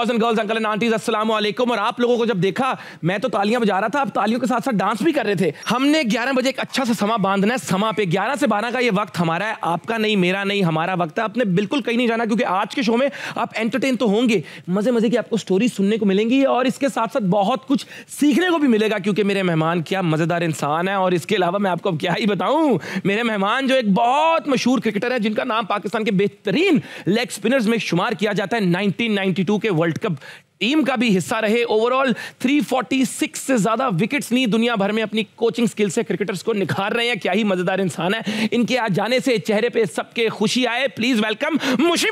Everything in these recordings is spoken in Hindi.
Boys and girls uncle and aunties अस्सलाम वालेकुम और आप लोगों को जब देखा मैं तो तालियां बजा रहा था आप तालियों के साथ साथ डांस भी कर रहे थे हमने 11 बजे एक अच्छा सा समा बांधना है समा पे 11 से 12 का ये वक्त हमारा है आपका नहीं मेरा नहीं हमारा वक्त है आपने बिल्कुल कहीं नहीं जाना क्योंकि आज के शो में आप एंटरटेन तो होंगे मजे मजे की आपको स्टोरी सुनने को मिलेंगी और इसके साथ साथ बहुत कुछ सीखने को भी मिलेगा क्योंकि मेरे मेहमान क्या मजेदार इंसान है और इसके अलावा मैं आपको अब क्या ही बताऊं मेरे मेहमान जो एक बहुत मशहूर क्रिकेटर है जिनका नाम पाकिस्तान के बेहतरीन लेग स्पिनर्स में शुमार किया जाता है नाइनटीन के वर्ल्ड वर्ल्ड कप टीम का भी हिस्सा रहे ओवरऑल 346 से ज्यादा विकेट्स नहीं दुनिया भर में अपनी कोचिंग स्किल से क्रिकेटर्स को निखार रहे हैं क्या ही मजेदार इंसान है इनके आज जाने से चेहरे पे सबके खुशी आए प्लीज वेलकम मुशी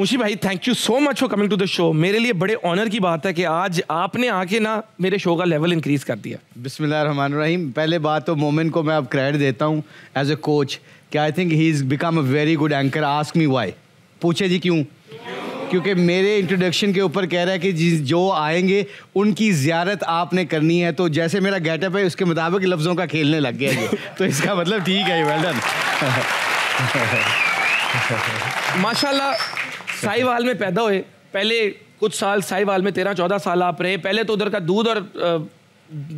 मुशी भाई thank you so much for coming to the show मेरे लिए बड़े ऑनर की बात है कि आज आपने आके ना मेरे शो का लेवल इंक्रीज कर दिया रहीम पहले बात तो मोमिन को मैं अब क्रेडिट देता हूँ एज ए कोच कि I think he is become a very good anchor ask me why पूछे जी क्यों क्योंकि मेरे इंट्रोडक्शन के ऊपर कह रहा है कि जो आएंगे उनकी ज्यारत आपने करनी है तो जैसे मेरा गेटअप है उसके मुताबिक लफ्ज़ों का खेलने लग गया तो इसका मतलब ठीक है वेल डन माशाल्लाह साहिवाल में पैदा हुए पहले कुछ साल साहिवाल में तेरह चौदह साल आप रहे पहले तो उधर का दूध और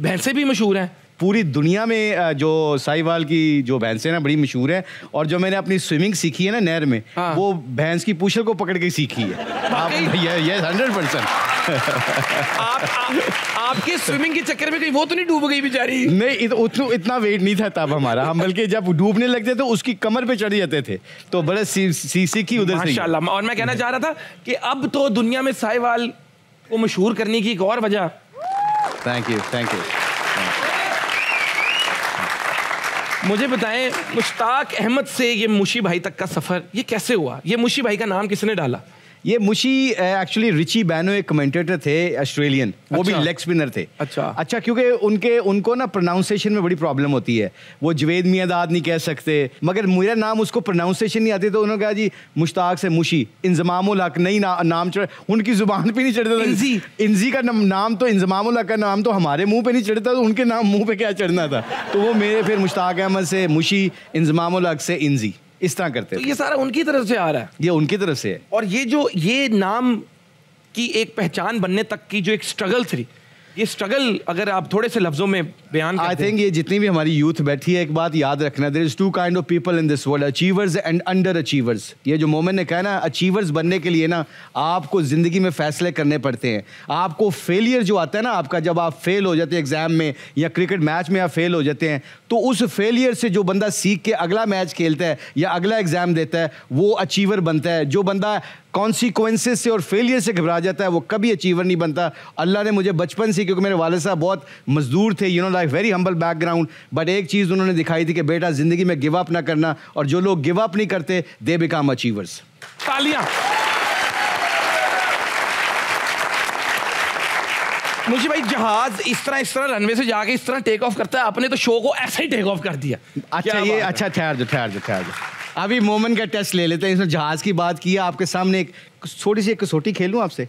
भैंसे भी मशहूर हैं पूरी दुनिया में जो साहिवाल की जो भैंसें ना बड़ी मशहूर है और जो मैंने अपनी स्विमिंग सीखी है ना नहर में हाँ। वो भैंस की पूछल को पकड़ के सीखी है आप यस हंड्रेड परसेंट आप, आप, आपके स्विमिंग के चक्कर में कहीं वो तो नहीं डूब गई बेचारी नहीं इत, उतन, इतना वेट नहीं था तब हमारा हम बल्कि जब डूबने लगते तो उसकी कमर पे चढ़ जाते थे तो बड़े सी, सी की उधर से और मैं कहना चाह रहा था कि अब तो दुनिया में साहिवाल को मशहूर करने की एक और वजह थैंक यू थैंक यू मुझे बताएं मुश्ताक अहमद से ये मुशी भाई तक का सफ़र ये कैसे हुआ ये मुशी भाई का नाम किसने डाला ये मुशी एक्चुअली रिची बैनो एक कमेंटेटर थे ऑस्ट्रेलियन अच्छा। वो भी लेग अच्छा। स्पिनर थे अच्छा अच्छा क्योंकि उनके उनको ना प्रोनाउंसिएशन में बड़ी प्रॉब्लम होती है वो जवेद मियादाद नहीं कह सकते मगर मेरा नाम उसको प्रोनाउंसिएशन नहीं आती तो उन्होंने कहा जी मुश्ताक से मुशी इंजमाम हक नहीं ना, नाम चढ़ उनकी जुबान पर नहीं चढ़ता इंजी इंजी का नाम तो इंजमाम हक का नाम तो हमारे मुँह पर नहीं चढ़ता तो उनके नाम मुँह पर क्या चढ़ना था तो वो मेरे फिर मुश्ताक अहमद से मुशी इंजमाम हक से इंजी इस तरह करते तो ये सारा उनकी तरफ से आ रहा है ये उनकी तरफ से है और ये जो ये नाम की एक पहचान बनने तक की जो एक स्ट्रगल थी ये स्ट्रगल अगर आप थोड़े से लफ्जों में बयान आई थिंक ये जितनी भी हमारी यूथ बैठी है एक बात याद रखना there is two kind of people in this world achievers and underachievers ये जो मोमेंट ने कहा ना अचीवर्स बनने के लिए ना आपको ज़िंदगी में फैसले करने पड़ते हैं आपको फेलियर जो आता है ना आपका जब आप फेल हो जाते हैं एग्जाम में या क्रिकेट मैच में आप फेल हो जाते हैं तो उस फेलियर से जो बंदा सीख के अगला मैच खेलता है या अगला एग्जाम देता है वो अचीवर बनता है जो बंदा कॉन्सिक्वेंसेज से और फेलियर से घबरा जाता है वो कभी अचीवर नहीं बनता अल्लाह ने मुझे बचपन से क्योंकि मेरे वाले साहब बहुत मजदूर थे you know like very humble background but एक चीज़ उन्होंने दिखाई थी कि बेटा ज़िंदगी में गिव अप ना करना और जो लोग गिव अप नहीं करते दे बिकम अचीवर्स तालियां मुझे भाई जहाज इस तरह इस तरह रनवे से जाके इस तरह टेक ऑफ करता है आपने तो शो को ऐसे ही टेक ऑफ कर दिया अच्छा ये अच्छा ठहर जो ठहर जो ठहर जो अभी मोमन का टेस्ट ले लेते हैं इसमें जहाज की बात की है आपके सामने एक छोटी सी एक कसौटी खेलूं आपसे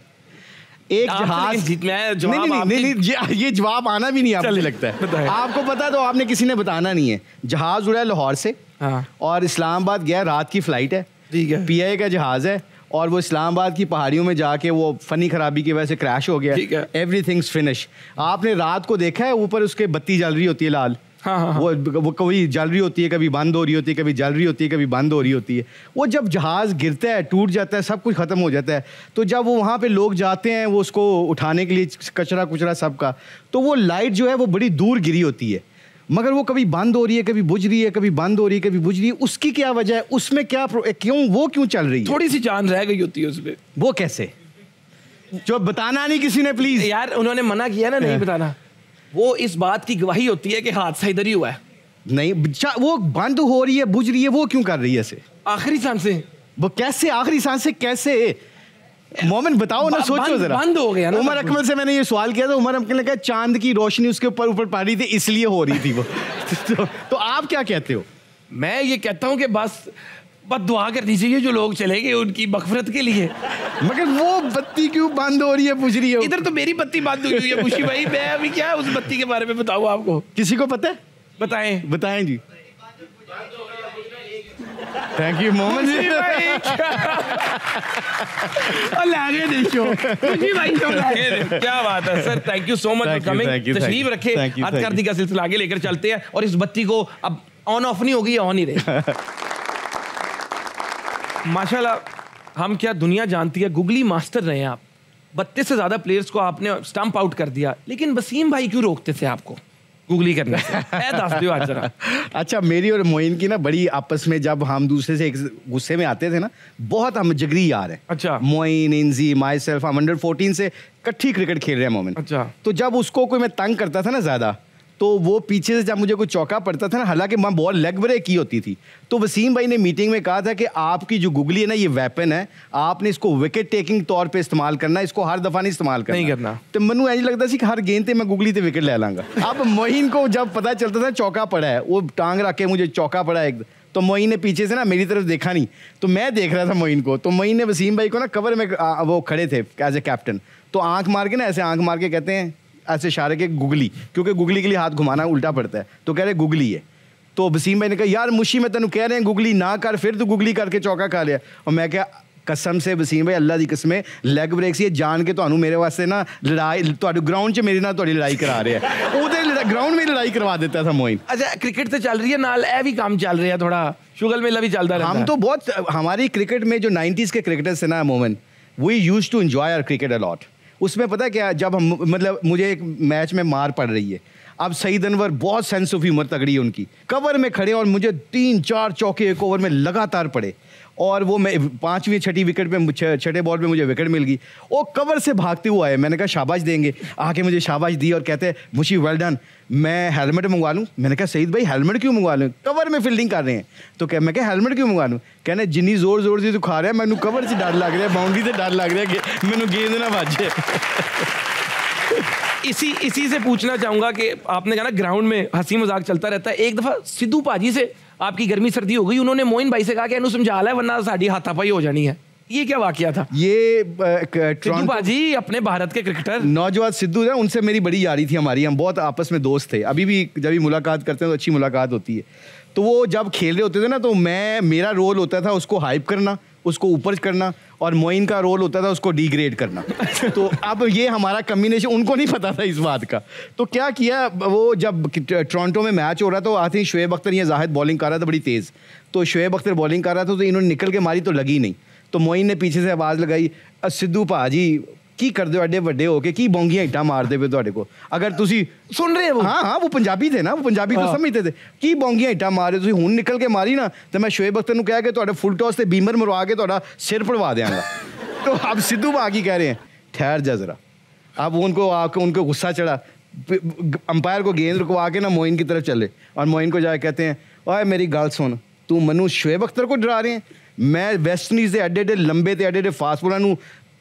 एक तो जहाज नहीं नहीं नहीं, नहीं, नहीं ये जवाब आना भी नहीं आपको लगता है आपको पता तो आपने किसी ने बताना नहीं है जहाज उड़ा है लाहौर से हाँ। और इस्लामाबाद गया रात की फ्लाइट है ठीक है पीआई का जहाज है और वो इस्लामाबाद की पहाड़ियों में जाके वो फनी खराबी की वजह से क्रैश हो गया एवरी थिंग्स फिनिश आपने रात को देखा है ऊपर उसके बत्ती जल रही होती है लाल हाँ, हाँ, हाँ, वो वो कभी जालरी होती है कभी बंद हो रही होती है कभी जालरी होती है कभी बंद हो रही होती है वो जब जहाज़ गिरता है टूट जाता है सब कुछ ख़त्म हो जाता है तो जब वो वहाँ पे लोग जाते हैं वो उसको उठाने के लिए कचरा कुचरा सब का तो वो लाइट जो है वो बड़ी दूर गिरी होती है मगर वो कभी बंद हो रही है कभी बुझ रही है कभी बंद हो रही है कभी बुझ रही है उसकी क्या वजह है उसमें क्या क्यों वो क्यों चल रही है थोड़ी सी जान रह गई होती है उसमें वो कैसे जो बताना नहीं किसी ने प्लीज यार उन्होंने मना किया ना नहीं हाँ। बताना वो इस बात की गवाही होती है कि हादसा इधर ही हुआ है नहीं वो बंद हो रही है बुझ रही है वो क्यों कर रही है ऐसे आखिरी सांसे वो कैसे आखिरी सांसे कैसे मोमिन बताओ ना सोचो जरा बंद हो गया उमर अकमल से मैंने ये सवाल किया था उमर अकमल ने कहा चांद की रोशनी उसके ऊपर ऊपर पड़ रही थी इसलिए हो रही थी वो तो, तो आप क्या कहते हो मैं ये कहता हूँ कि बस बस दुआ करनी चाहिए जो लोग चले गए उनकी मगफरत के लिए मगर वो बत्ती क्यों बंद हो रही है पूछ रही है इधर तो मेरी बत्ती बंद हुई है मुशी भाई मैं अभी क्या उस बत्ती के बारे में बताऊँ आपको किसी को पता है बताएं बताएं जी थैंक यू मोहन जी और लागे देखो जी भाई क्यों लागे क्या बात है sir thank you so much for coming तशरीफ रखे दी का सिलसिला आगे लेकर चलते हैं और इस बत्ती को अब ऑन ऑफ नहीं होगी ऑन ही रहेगी माशाल्लाह हम क्या दुनिया जानती है गुगली मास्टर रहे हैं आप बत्तीस से ज़्यादा प्लेयर्स को आपने स्टम्प आउट कर दिया लेकिन वसीम भाई क्यों रोकते थे आपको गूगली करने से अच्छा मेरी और मोइन की ना बड़ी आपस में जब हम दूसरे से एक गुस्से में आते थे ना बहुत हम जगरी यार हैं अच्छा मोइन इंजी माई सेल्फ हम अंडर फोर्टीन से कट्ठी क्रिकेट खेल रहे हैं मोमिन अच्छा तो जब उसको कोई मैं तंग करता था ना ज़्यादा तो वो पीछे से जब मुझे कोई चौका पड़ता था ना हालांकि मैं बॉल लेग ब्रेक की होती थी तो वसीम भाई ने मीटिंग में कहा था कि आपकी जो गुगली है ना ये वेपन है आपने इसको विकेट टेकिंग तौर पे इस्तेमाल करना है इसको हर दफ़ा नहीं इस्तेमाल करना नहीं करना तो मनु ऐसी लगता कि हर गेंद पे मैं गुगली से विकेट ले लाँगा अब मोहिन को जब पता चलता था चौका पड़ा है वो टांग रख के मुझे चौका पड़ा है तो मोइन ने पीछे से ना मेरी तरफ देखा नहीं तो मैं देख रहा था मोइन को तो मोइन ने वसीम भाई को ना कवर में वो खड़े थे एज ए कैप्टन तो आंख मार के ना ऐसे आंख मार के कहते हैं ऐसे इशारे के गुगली क्योंकि गुगली के लिए हाथ घुमाना उल्टा पड़ता है तो कह रहे गुगली है तो वसीम भाई ने कहा यार मुशी मैं तेन कह रहे हैं गुगली ना कर फिर तू गुगली करके चौका खा लिया और मैं क्या कसम से वसीम भाई अल्लाह की कसमें लैग ब्रेक सी जान के ਤੁਹਾਨੂੰ मेरे वास्ते ना लड़ाई ग्राउंड च मेरे ना तो लड़ाई करा रहे हैं ਉਹਦੇ ਗਰਾਊਂਡ 'ਤੇ ਲੜਾਈ ਕਰਵਾ ਦਿੱਤਾ ਸਾ ਮੋਇਨ ਅੱਛਾ ਕ੍ਰਿਕਟ ਤੇ ਚੱਲ ਰਹੀ ਹੈ ਨਾਲ ਇਹ ਵੀ ਕੰਮ ਚੱਲ ਰਿਹਾ ਥੋੜਾ ਸ਼ੁਗਲ ਮੇਲਾ ਵੀ ਚੱਲਦਾ ਰਹਿੰਦਾ हम तो बहुत हमारी क्रिकेट में जो नाइनटीज के क्रिकेटर्स ਹੈ ना मोमन we use to enjoy our cricket a lot उसमें पता क्या जब हम मतलब मुझे एक मैच में मार पड़ रही है अब सईद अनवर बहुत सेंस ऑफ ह्यूमर तगड़ी है उनकी कवर में खड़े और मुझे तीन चार चौके एक ओवर में लगातार पड़े और वो मैं पाँचवीं छठी विकेट पे छठे बॉल पे मुझे विकेट मिल गई वो कवर से भागते हुए आए मैंने कहा शाबाश देंगे आके मुझे शाबाश दी और कहते हैं मुशी वेल डन मैं हेलमेट मंगवा लूँ मैंने कहा सईद भाई हेलमेट क्यों मंगवा लूँ कवर में फील्डिंग कर रहे हैं तो कह मैं क्या हेलमेट क्यों मंगवा लूँ कहने जिन्नी जोर जोर से दुखा खा रहा है मैं कवर से डर लग रहा है बाउंड्री से डर लग रहा है मैंने गेंद ना बाजे इसी इसी से पूछना चाहूंगा कि आपने कहा ना ग्राउंड में हंसी मजाक चलता रहता है एक दफा सिद्धू पाजी से आपकी गर्मी सर्दी हो गई उन्होंने मोइन भाई से कहा कि समझा ला वरना साड़ी हाथापाई हो जानी है ये क्या वाक्य था ये बाजी अपने भारत के क्रिकेटर नौजवान सिद्धू है उनसे मेरी बड़ी यारी थी हमारी हम बहुत आपस में दोस्त थे अभी भी जब भी मुलाकात करते हैं तो अच्छी मुलाकात होती है तो वो जब खेल रहे होते थे ना तो मैं मेरा रोल होता था उसको हाइप करना उसको ऊपर करना और मोइन का रोल होता था उसको डिग्रेड करना तो अब ये हमारा कम्बिनेशन उनको नहीं पता था इस बात का तो क्या किया वो जब टोरंटो में मैच हो रहा था आई थिंक शुएब अख्तर या जाहिद बॉलिंग कर रहा था बड़ी तेज़ तो शुएब अख्तर बॉलिंग कर रहा था तो इन्होंने निकल के मारी तो लगी नहीं तो मोइन ने पीछे से आवाज़ लगाई सिद्धू भाजी ਕੀ ਕਰਦੇ ਹੋ ਐਡੇ ਵੱਡੇ ਹੋ ਕੇ ਕੀ ਬੌਂਗੀਆਂ ਇੱਟਾਂ ਮਾਰਦੇ ਪਏ ਤੁਹਾਡੇ ਕੋ ਅਗਰ ਤੁਸੀਂ ਸੁਣ ਰਹੇ ਹੋ ਹਾਂ ਹਾਂ ਉਹ ਪੰਜਾਬੀ ਤੇ ਨਾ ਉਹ ਪੰਜਾਬੀ ਤੋਂ ਸਮਝਦੇ ਤੇ ਕੀ ਬੌਂਗੀਆਂ ਇੱਟਾਂ ਮਾਰੇ ਤੁਸੀਂ ਹੁਣ ਨਿਕਲ ਕੇ ਮਾਰੀ ਨਾ ਤੇ ਮੈਂ ਸ਼ੋਏਬ ਅਖਤਰ ਨੂੰ ਕਿਹਾ ਕਿ ਤੁਹਾਡੇ ਫੁੱਲ ਟੌਸ ਤੇ ਬੀਮਰ ਮਰਵਾ ਕੇ ਤੁਹਾਡਾ ਸਿਰ ਪੜਵਾ ਦੇਵਾਂਗਾ तो आप सिद्धू बागी कह रहे हैं ठहर जा जरा अब उनको आके उनको गुस्सा चढ़ा अंपायर को गेंद रुकवा के ना मोइन की तरफ चले और मोइन को जाके कहते हैं ओए मेरी गल सुन तू मनु शुएब अख्तर को डरा रहे हैं मैं वेस्ट इंडीज़ के एडे एडे लंबे तो एडे एडे फास्ट बॉलर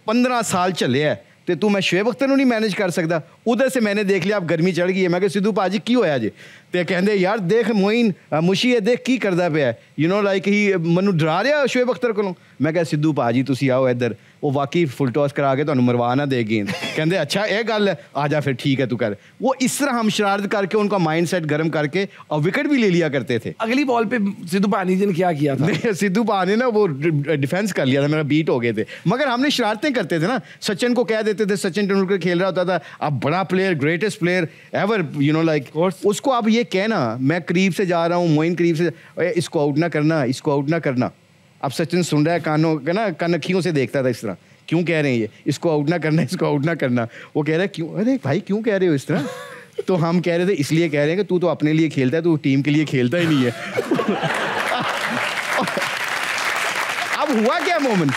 15 ਸਾਲ ਚੱਲਿਆ ਤੇ ਤੂੰ ਮੈਂ ਸ਼ੇ ਵਕਤ ਨੂੰ ਨਹੀਂ ਮੈਨੇਜ ਕਰ ਸਕਦਾ ਉਧਰ ਸੇ ਮੈਨੇ ਦੇਖ ਲਿਆ ਆਪ ਗਰਮੀ ਚੜ ਗਈ ਹੈ ਮੈਂ ਕਿ ਸਿੱਧੂ ਭਾਜੀ ਕੀ ਹੋਇਆ ਜੇ ਤੇ ਕਹਿੰਦੇ ਯਾਰ ਦੇਖ ਮੋਇਨ ਮੁਸ਼ੀ ਇਹ ਦੇਖ ਕੀ ਕਰਦਾ ਪਿਆ ਯੂ نو ਲਾਈਕ ਹੀ ਮੈਨੂੰ ਡਰਾ ਰਿਹਾ ਸ਼ੋਏ ਬਖਤਰ ਕੋਲੋਂ ਮੈਂ ਕਿਹਾ ਸਿੱਧੂ ਭਾਜੀ ਤੁਸੀਂ ਆਓ ਇੱਧਰ वो वाकई फुल टॉस करा के ਤੁਹਾਨੂੰ ਮਰਵਾ ਨਾ ਦੇ ਗੇਂਦ ਕਹਿੰਦੇ ਅੱਛਾ ਇਹ ਗੱਲ ਹੈ ਆ ਜਾ फिर ठीक है तू कर वो इस तरह हम शरारत करके उनका माइंड सेट गर्म करके और विकेट भी ले लिया करते थे अगली बॉल पर सिद्धू पानी जी ने क्या किया था सिद्धू पानी ना वो डिफेंस कर लिया था मेरा बीट हो गए थे मगर हमने शरारतें करते थे ना सचिन को कह देते थे सचिन तेंदुलकर खेल रहा होता था अब बड़ा player greatest player ever you know like उसको आप ये कहना मैं करीब से जा रहा हूँ मोइन करीब से इसको आउट ना करना इसको आउट ना करना अब सचिन सुन रहा है कानों का ना कनखियों से देखता था इस तरह क्यों कह रहे हैं ये इसको आउट ना करना इसको आउट ना करना वो कह रहा है क्यों अरे भाई क्यों कह रहे हो इस तरह तो हम कह रहे थे इसलिए कह रहे हैं कि तू तो अपने लिए खेलता है तू टीम के लिए खेलता ही नहीं है अब हुआ क्या मोमन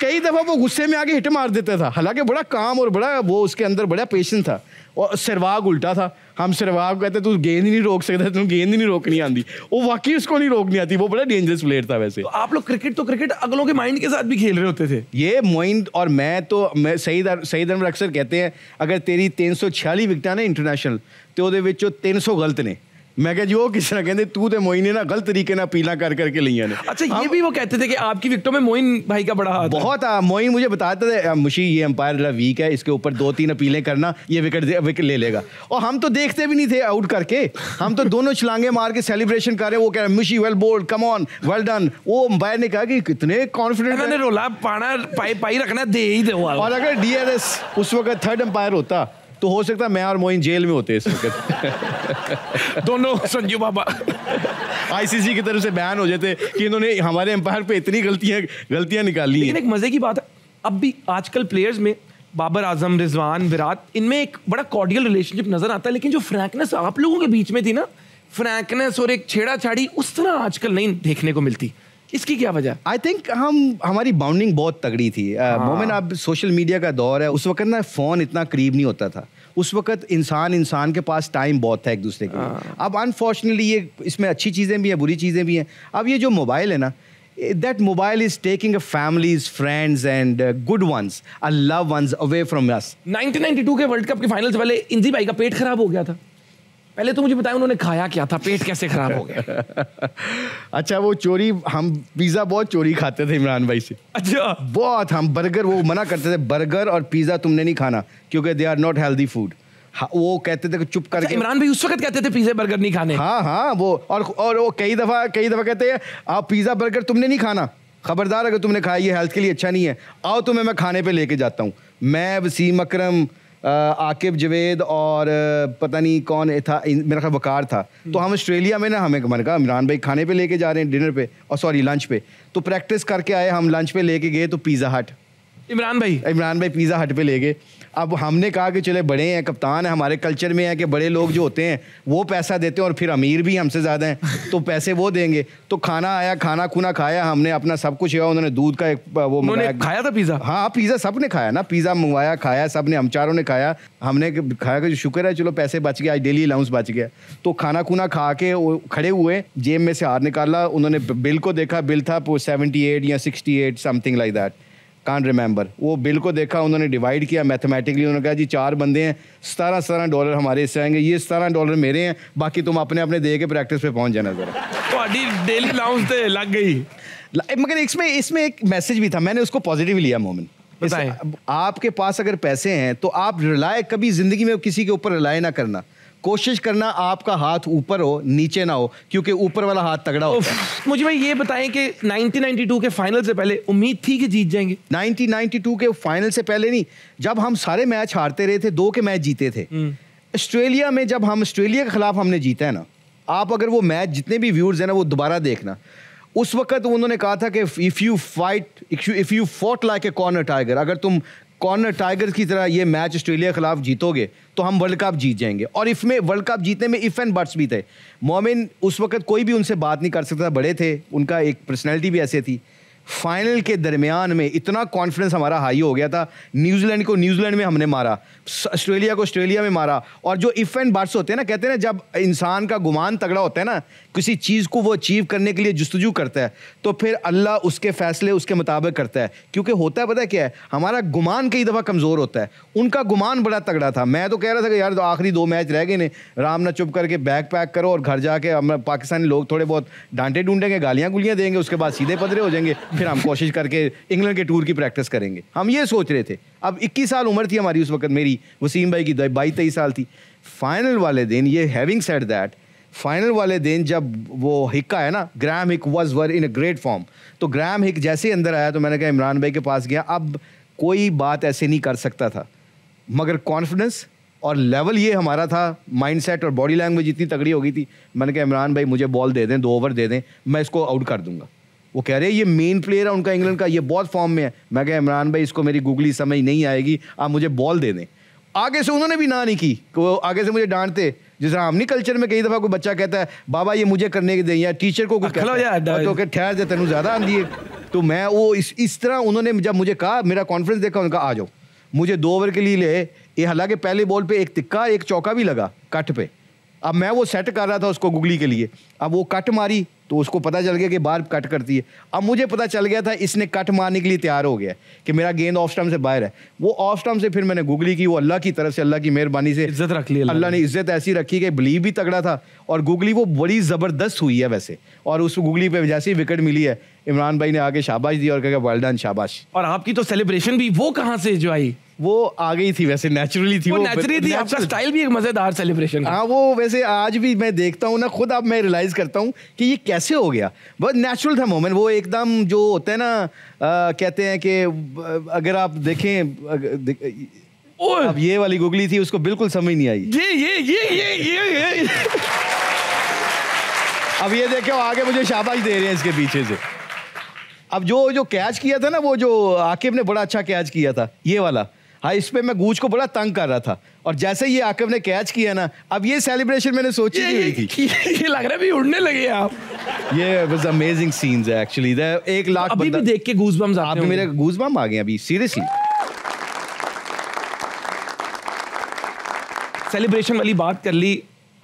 कई दफ़ा वो गुस्से में आके हिट मार देता था हालांकि बड़ा काम और बड़ा वो उसके अंदर बड़ा पेशेंस था और सरवाग उल्टा था हम शरबाब कहते तू गेंद ही नहीं रोक सकता तुम गेंद ही नहीं रोकनी आती वो वाकई उसको नहीं रोकनी आती वो बड़ा डेंजरस प्लेयर था वैसे तो आप लोग क्रिकेट तो क्रिकेट अगलों के माइंड के साथ भी खेल रहे होते थे ये माइंड और मैं तो मैं सही दर सही धर्म अक्सर कहते हैं अगर तेरी तीन सौ छियाली विकटा ना इंटरनेशनल तो वो तीन सौ गलत ने मैं जी ਜੀ ਉਹ कहते तू तो मोइन ने ना गलत तरीके ना पीला कर करके लिया ने अच्छा ये हाँ। भी वो कहते थे कि आपकी विकटों में मोइन भाई का बड़ा हाथ बहुत आ, हाँ, मोइन मुझे बताते थे मुशी ये अंपायर जरा वीक है इसके ऊपर दो तीन अपीलें करना ये विकेट विकेट ले लेगा और हम तो देखते भी नहीं थे आउट करके हम तो दोनों छलांगे मार के सेलिब्रेशन कर रहे वो कह रहे Mushy well bowled come on well done वो अंपायर ने कहा कि कितने कॉन्फिडेंट रोला पाना पाई पाई रखना दे ही दे और अगर डी उस वक्त थर्ड अंपायर होता तो हो सकता मैं और मोइन जेल में होते इस वक्त दोनों संजू बाबा आईसीसी की तरफ से बैन हो जाते कि इन्होंने हमारे एम्पायर पे इतनी गलतियां गलतियां निकाली लेकिन एक मजे की बात है अब भी आजकल प्लेयर्स में बाबर आजम रिजवान विराट इनमें एक बड़ा कॉर्डियल रिलेशनशिप नजर आता है लेकिन जो फ्रैंकनेस आप लोगों के बीच में थी ना फ्रैंकनेस और एक छेड़ा छाड़ी उस तरह आजकल नहीं देखने को मिलती इसकी क्या वजह आई थिंक हम हमारी बाउंडिंग बहुत तगड़ी थी हाँ। मोमेंट अब सोशल मीडिया का दौर है उस वक्त ना फ़ोन इतना करीब नहीं होता था उस वक्त इंसान इंसान के पास टाइम बहुत था एक दूसरे के हाँ। अब अनफॉर्चुनेटली ये इसमें अच्छी चीज़ें भी हैं बुरी चीज़ें भी हैं अब ये जो मोबाइल है ना that mobile is taking a families friends and good ones a love ones away away from 1992 के वर्ल्ड कप के फाइनल्स वाले इंजी भाई का पेट खराब हो गया था पहले तो मुझे बताया उन्होंने खाया क्या था पेट कैसे खराब हो गया अच्छा वो चोरी हम पिज्जा बहुत चोरी खाते थे इमरान भाई से अच्छा बहुत हम बर्गर वो मना करते थे बर्गर और पिज्जा तुमने नहीं खाना क्योंकि they are not healthy food वो कहते थे कि चुप अच्छा, करके अच्छा, इमरान भाई उस वक्त कहते थे पिज्जा बर्गर नहीं खाने हाँ हाँ वो और और वो कई दफा कई दफा कहते हैं आप पिज्जा बर्गर तुमने नहीं खाना खबरदार अगर तुमने खाया ये हेल्थ के लिए अच्छा नहीं है आओ तुम्हें मैं खाने पे लेके जाता हूँ मैं वसीम अक्रम आकिब जवेद और पता नहीं कौन था मेरा ख्याल वकार था हम्म। तो हम ऑस्ट्रेलिया में ना हमें मैंने कहा इमरान भाई खाने पे लेके जा रहे हैं डिनर पे और सॉरी लंच पे तो प्रैक्टिस करके आए हम लंच पे लेके गए तो पिज़्ज़ा हट इमरान भाई इमरान भाई पिज़्ज़ा हट पे ले गए अब हमने कहा कि चले बड़े हैं कप्तान हैं हमारे कल्चर में है कि बड़े लोग जो होते हैं वो पैसा देते हैं और फिर अमीर भी हमसे ज़्यादा हैं तो पैसे वो देंगे तो खाना आया खाना खुना खाया हमने अपना सब कुछ हुआ उन्होंने दूध का एक वो खाया था पिज़्ज़ा हाँ पिज़्ज़ा हाँ, सब ने खाया ना पिज़्ज़ा मंगवाया खाया सब ने हम चारों ने खाया हमने खाया कि शुक्र है चलो पैसे बच गए आज डेली अलाउंस बच गया तो खाना खुना खा के खड़े हुए जेब में से हार निकाला उन्होंने बिल को देखा बिल था सेवेंटी एट या sixty eight something like that can't remember वो बिल को देखा उन्होंने डिवाइड किया मैथमेटिकली उन्होंने कहा जी चार बंदे हैं सतारह सतारह डॉलर हमारे इससे आएंगे ये सतारह डॉलर मेरे हैं बाकी तुम अपने अपने दे के प्रैक्टिस पे पहुंच जाना जरा डेली अलाउंस लग गई मगर इसमें इसमें एक मैसेज भी था मैंने उसको पॉजिटिव लिया मोमिन आपके पास अगर पैसे हैं तो आप रिलाय कभी जिंदगी में किसी के ऊपर रिलाय ना करना कोशिश करना आपका हाथ ऊपर हो नीचे ना हो क्योंकि ऊपर वाला हाथ तगड़ा हो मुझे भाई ये बताएं कि 1992 के फाइनल से पहले उम्मीद थी कि जीत जाएंगे 1992 के फाइनल से पहले नहीं जब हम सारे मैच हारते रहे थे दो के मैच जीते थे हम्म। ऑस्ट्रेलिया में जब हम ऑस्ट्रेलिया के खिलाफ हमने जीता है ना आप अगर वो मैच जितने भी व्यूअर्स हैं ना वो दोबारा देखना उस वक्त तो उन्होंने कहा था कि if you fight if you fought like a corner tiger अगर तुम कॉर्नर टाइगर की तरह ये मैच ऑस्ट्रेलिया के खिलाफ जीतोगे तो हम वर्ल्ड कप जीत जाएंगे और इफ में वर्ल्ड कप जीतने में इफ़ एंड बट्स भी थे मोमिन उस वक्त कोई भी उनसे बात नहीं कर सकता बड़े थे उनका एक पर्सनैलिटी भी ऐसे थी फाइनल के दरमियान में इतना कॉन्फिडेंस हमारा हाई हो गया था न्यूजीलैंड को न्यूजीलैंड में हमने मारा ऑस्ट्रेलिया को ऑस्ट्रेलिया में मारा और जो इफ़ एंड बट्स होते हैं ना कहते हैं ना जब इंसान का गुमान तगड़ा होता है ना किसी चीज़ को वो अचीव करने के लिए जस्तजू करता है तो फिर अल्लाह उसके फ़ैसले उसके मुताबिक करता है क्योंकि होता है पता है क्या है हमारा गुमान कई दफ़ा कमज़ोर होता है उनका गुमान बड़ा तगड़ा था मैं तो कह रहा था कि यार तो आखिरी दो मैच रह गए ने राम ना चुप करके बैग पैक करो और घर जाके हम पाकिस्तानी लोग थोड़े बहुत डांटे ढूंढेंगे गालियाँ गुलियाँ देंगे उसके बाद सीधे पदरे हो जाएंगे फिर हम कोशिश करके इंग्लैंड के टूर की प्रैक्टिस करेंगे हम ये सोच रहे थे अब इक्कीस साल उम्र थी हमारी उस वक्त मेरी वसीम भाई की बाईस तेईस साल थी फाइनल वाले दिन ये हैविंग सेट दैट फाइनल वाले दिन जब वो हिक्का है ना Graeme Hick was were in a great form तो ग्राम हिक जैसे ही अंदर आया तो मैंने कहा इमरान भाई के पास गया अब कोई बात ऐसे नहीं कर सकता था मगर कॉन्फिडेंस और लेवल ये हमारा था माइंडसेट और बॉडी लैंग्वेज इतनी तगड़ी हो गई थी मैंने कहा इमरान भाई मुझे बॉल दे दें दो ओवर दे दें मैं इसको आउट कर दूंगा वो कह रहे हैं ये मेन प्लेयर है उनका इंग्लैंड का ये बहुत फॉर्म में है मैं कहा इमरान भाई इसको मेरी गुगली समझ नहीं आएगी आप मुझे बॉल दे दें आगे से उन्होंने भी ना नहीं की वो आगे से मुझे डांटते जिस तरह हमने कल्चर में कई दफ़ा कोई बच्चा कहता है बाबा ये मुझे करने के दें या टीचर को कुछ तो ठहर दे तेन ज़्यादा आंदी है तो मैं वो इस इस तरह उन्होंने जब मुझे कहा मेरा कॉन्फ्रेंस देखा उनका आ जाओ मुझे दो ओवर के लिए ले ये हालांकि पहले बॉल पे एक तिक्का एक चौका भी लगा कट पे अब मैं वो सेट कर रहा था उसको गुगली के लिए अब वो कट मारी तो उसको पता चल गया कि बाहर कट करती है अब मुझे पता चल गया था इसने कट मारने के लिए तैयार हो गया कि मेरा गेंद ऑफ स्टम से बाहर है वो ऑफ स्टम से फिर मैंने गूगली की वो अल्लाह की तरफ से अल्लाह की मेहरबानी से इज्जत रख ली अल्लाह ने इज्जत ऐसी रखी कि बिलीव भी तगड़ा था और गूगली वो बड़ी ज़बरदस्त हुई है वैसे और उस गूगली पर जैसे ही विकेट मिली है इमरान भाई ने आके शाबाश दी और कहा वर्ल्ड शाबाश और आपकी तो सेलिब्रेशन भी वो कहाँ से जो आई वो आ गई थी वैसे नेचुरली थी वो, नेचुरली थी आपका स्टाइल भी एक मजेदार सेलिब्रेशन हाँ वो वैसे आज भी मैं देखता हूँ ना खुद अब मैं रियलाइज करता हूँ कि ये कैसे हो गया बहुत नेचुरल था मोमेंट वो एकदम जो होता है ना आ, कहते हैं कि अगर आप देखें अगर, अब ये वाली गुगली थी उसको बिल्कुल समझ नहीं आई ये ये ये ये ये, ये। अब ये देखे आगे मुझे शाबाश दे रहे हैं इसके पीछे से अब जो जो कैच किया था ना वो जो आकिब ने बड़ा अच्छा कैच किया था ये वाला हाँ इस पर मैं गूज को बड़ा तंग कर रहा था और जैसे ये आकब ने कैच किया ना अब ये सेलिब्रेशन मैंने सोची ये, हुई थी ये ये लग रहा है उड़ने लगे आप ये वाज अमेजिंग सीन्स है एक्चुअली एक लाख अभी भी देख के गूज बम्स आप मेरे गूज बम आ गए अभी सीरियसली सेलिब्रेशन वाली बात कर ली